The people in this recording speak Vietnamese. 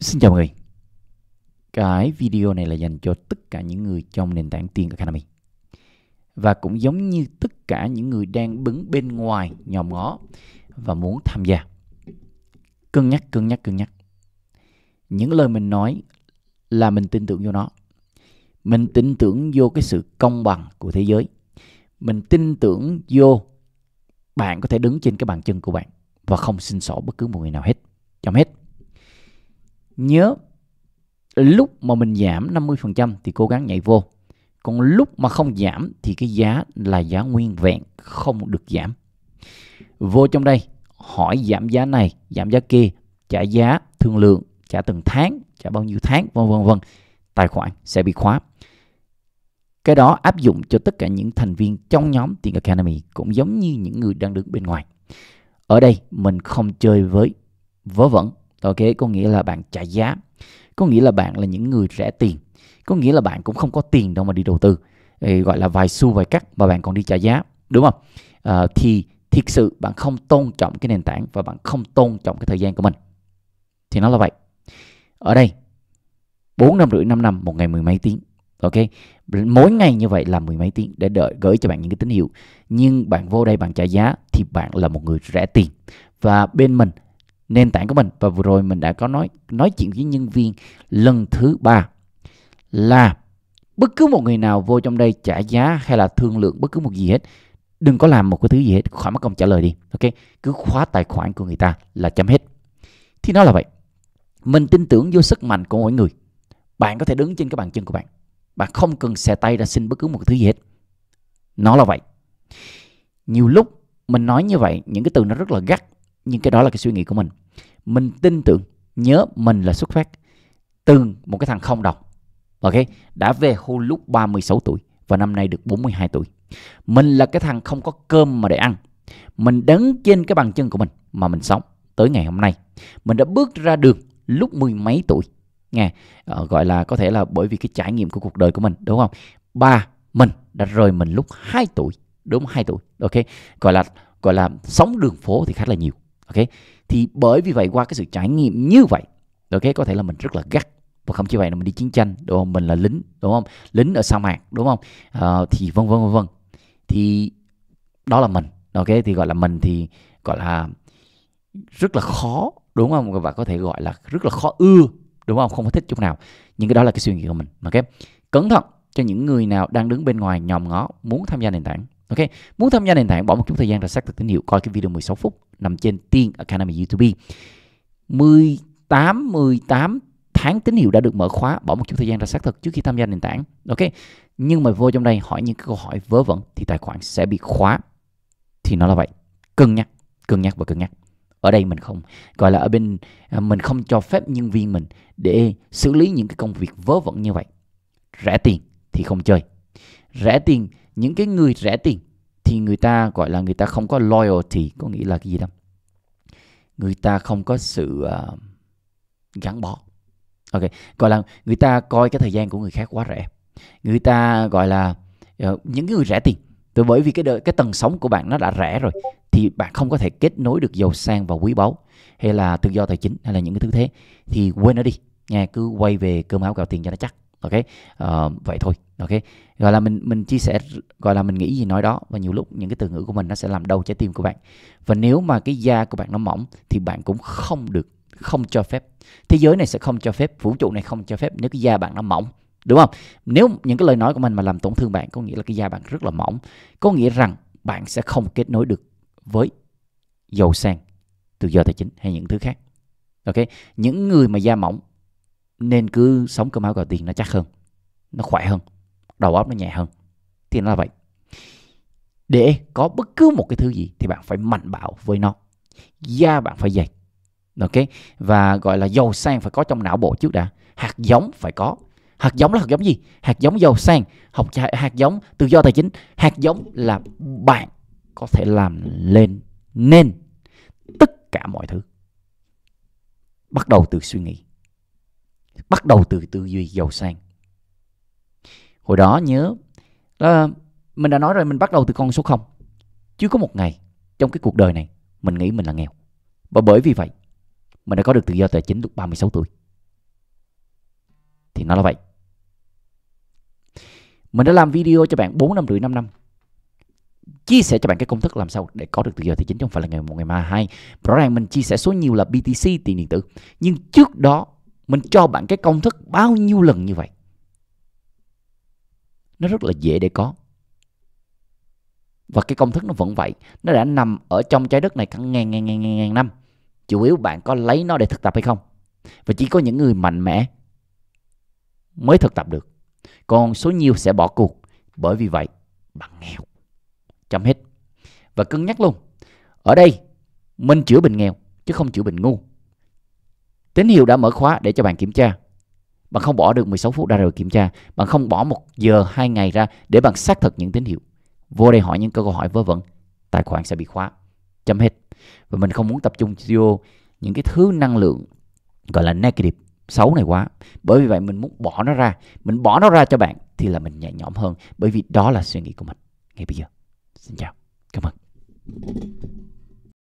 Xin chào mọi người Cái video này là dành cho tất cả những người trong nền tảng Tiên Academy Và cũng giống như tất cả những người đang đứng bên ngoài nhòm ngó Và muốn tham gia Cân nhắc, cân nhắc, cân nhắc Những lời mình nói là mình tin tưởng vô nó Mình tin tưởng vô cái sự công bằng của thế giới Mình tin tưởng vô bạn có thể đứng trên cái bàn chân của bạn Và không xin xỏ bất cứ một người nào hết trong hết nhớ lúc mà mình giảm 50% thì cố gắng nhảy vô. Còn lúc mà không giảm thì cái giá là giá nguyên vẹn không được giảm. Vô trong đây hỏi giảm giá này, giảm giá kia, trả giá, thương lượng, trả từng tháng, trả bao nhiêu tháng, vân vân vân. Tài khoản sẽ bị khóa. Cái đó áp dụng cho tất cả những thành viên trong nhóm Tiền Academy cũng giống như những người đang đứng bên ngoài. Ở đây mình không chơi với vớ vẩn ok có nghĩa là bạn trả giá có nghĩa là bạn là những người rẻ tiền có nghĩa là bạn cũng không có tiền đâu mà đi đầu tư Ê, gọi là vài xu vài cắt và bạn còn đi trả giá đúng không à, thì thiệt sự bạn không tôn trọng cái nền tảng và bạn không tôn trọng cái thời gian của mình thì nó là vậy ở đây bốn năm rưỡi năm năm một ngày mười mấy tiếng ok mỗi ngày như vậy là mười mấy tiếng để đợi gửi cho bạn những cái tín hiệu nhưng bạn vô đây bạn trả giá thì bạn là một người rẻ tiền và bên mình nền tảng của mình và vừa rồi mình đã có nói nói chuyện với nhân viên lần thứ ba là bất cứ một người nào vô trong đây trả giá hay là thương lượng bất cứ một gì hết đừng có làm một cái thứ gì hết khỏi mất công trả lời đi ok cứ khóa tài khoản của người ta là chấm hết thì nó là vậy mình tin tưởng vô sức mạnh của mỗi người bạn có thể đứng trên cái bàn chân của bạn bạn không cần xẻ tay ra xin bất cứ một thứ gì hết nó là vậy nhiều lúc mình nói như vậy những cái từ nó rất là gắt nhưng cái đó là cái suy nghĩ của mình mình tin tưởng nhớ mình là xuất phát từ một cái thằng không đồng ok đã về hưu lúc 36 tuổi và năm nay được 42 tuổi mình là cái thằng không có cơm mà để ăn mình đứng trên cái bàn chân của mình mà mình sống tới ngày hôm nay mình đã bước ra đường lúc mười mấy tuổi nghe ờ, gọi là có thể là bởi vì cái trải nghiệm của cuộc đời của mình đúng không ba mình đã rời mình lúc 2 tuổi đúng 2 tuổi ok gọi là gọi là sống đường phố thì khá là nhiều ok thì bởi vì vậy qua cái sự trải nghiệm như vậy ok có thể là mình rất là gắt và không chỉ vậy là mình đi chiến tranh đúng không mình là lính đúng không lính ở sa mạc đúng không à, thì vân vân vân vân thì đó là mình ok thì gọi là mình thì gọi là rất là khó đúng không và có thể gọi là rất là khó ưa đúng không không có thích chút nào nhưng cái đó là cái suy nghĩ của mình ok cẩn thận cho những người nào đang đứng bên ngoài nhòm ngó muốn tham gia nền tảng Ok, muốn tham gia nền tảng bỏ một chút thời gian ra xác thực tín hiệu coi cái video 16 phút nằm trên Tiên Academy YouTube. 18 18 tháng tín hiệu đã được mở khóa, bỏ một chút thời gian ra xác thực trước khi tham gia nền tảng. Ok. Nhưng mà vô trong đây hỏi những cái câu hỏi vớ vẩn thì tài khoản sẽ bị khóa. Thì nó là vậy. Cân nhắc, cân nhắc và cân nhắc. Ở đây mình không gọi là ở bên à, mình không cho phép nhân viên mình để xử lý những cái công việc vớ vẩn như vậy. Rẻ tiền thì không chơi. Rẻ tiền những cái người rẻ tiền thì người ta gọi là người ta không có loyalty có nghĩa là cái gì đâu người ta không có sự uh, gắn bó ok gọi là người ta coi cái thời gian của người khác quá rẻ người ta gọi là uh, những cái người rẻ tiền từ bởi vì cái đời, cái tầng sống của bạn nó đã rẻ rồi thì bạn không có thể kết nối được giàu sang và quý báu hay là tự do tài chính hay là những cái thứ thế thì quên nó đi nha cứ quay về cơm áo gạo tiền cho nó chắc ok uh, vậy thôi ok gọi là mình mình chia sẻ gọi là mình nghĩ gì nói đó và nhiều lúc những cái từ ngữ của mình nó sẽ làm đau trái tim của bạn và nếu mà cái da của bạn nó mỏng thì bạn cũng không được không cho phép thế giới này sẽ không cho phép vũ trụ này không cho phép nếu cái da bạn nó mỏng đúng không nếu những cái lời nói của mình mà làm tổn thương bạn có nghĩa là cái da bạn rất là mỏng có nghĩa rằng bạn sẽ không kết nối được với giàu sang tự do tài chính hay những thứ khác ok những người mà da mỏng nên cứ sống cơm áo gạo tiền nó chắc hơn nó khỏe hơn đầu óc nó nhẹ hơn thì nó là vậy để có bất cứ một cái thứ gì thì bạn phải mạnh bạo với nó da bạn phải dày ok và gọi là dầu sang phải có trong não bộ trước đã hạt giống phải có hạt giống là hạt giống gì hạt giống giàu sang học hạt giống tự do tài chính hạt giống là bạn có thể làm lên nên tất cả mọi thứ bắt đầu từ suy nghĩ bắt đầu từ tư duy giàu sang hồi đó nhớ đó, mình đã nói rồi mình bắt đầu từ con số 0 chưa có một ngày trong cái cuộc đời này mình nghĩ mình là nghèo và bởi vì vậy mình đã có được tự do tài chính lúc 36 tuổi thì nó là vậy mình đã làm video cho bạn 4 năm rưỡi 5 năm chia sẻ cho bạn cái công thức làm sao để có được tự do tài chính trong phải là ngày một ngày mai hai rõ ràng mình chia sẻ số nhiều là BTC tiền điện tử nhưng trước đó mình cho bạn cái công thức bao nhiêu lần như vậy nó rất là dễ để có và cái công thức nó vẫn vậy nó đã nằm ở trong trái đất này cả ngàn ngàn ngàn ngàn, năm chủ yếu bạn có lấy nó để thực tập hay không và chỉ có những người mạnh mẽ mới thực tập được còn số nhiều sẽ bỏ cuộc bởi vì vậy bạn nghèo chấm hết và cân nhắc luôn ở đây mình chữa bệnh nghèo chứ không chữa bệnh ngu tín hiệu đã mở khóa để cho bạn kiểm tra bạn không bỏ được 16 phút ra rồi kiểm tra bạn không bỏ một giờ hai ngày ra để bạn xác thực những tín hiệu vô đây hỏi những câu hỏi vớ vẩn tài khoản sẽ bị khóa chấm hết và mình không muốn tập trung vô những cái thứ năng lượng gọi là negative xấu này quá bởi vì vậy mình muốn bỏ nó ra mình bỏ nó ra cho bạn thì là mình nhẹ nhõm hơn bởi vì đó là suy nghĩ của mình ngay bây giờ xin chào cảm ơn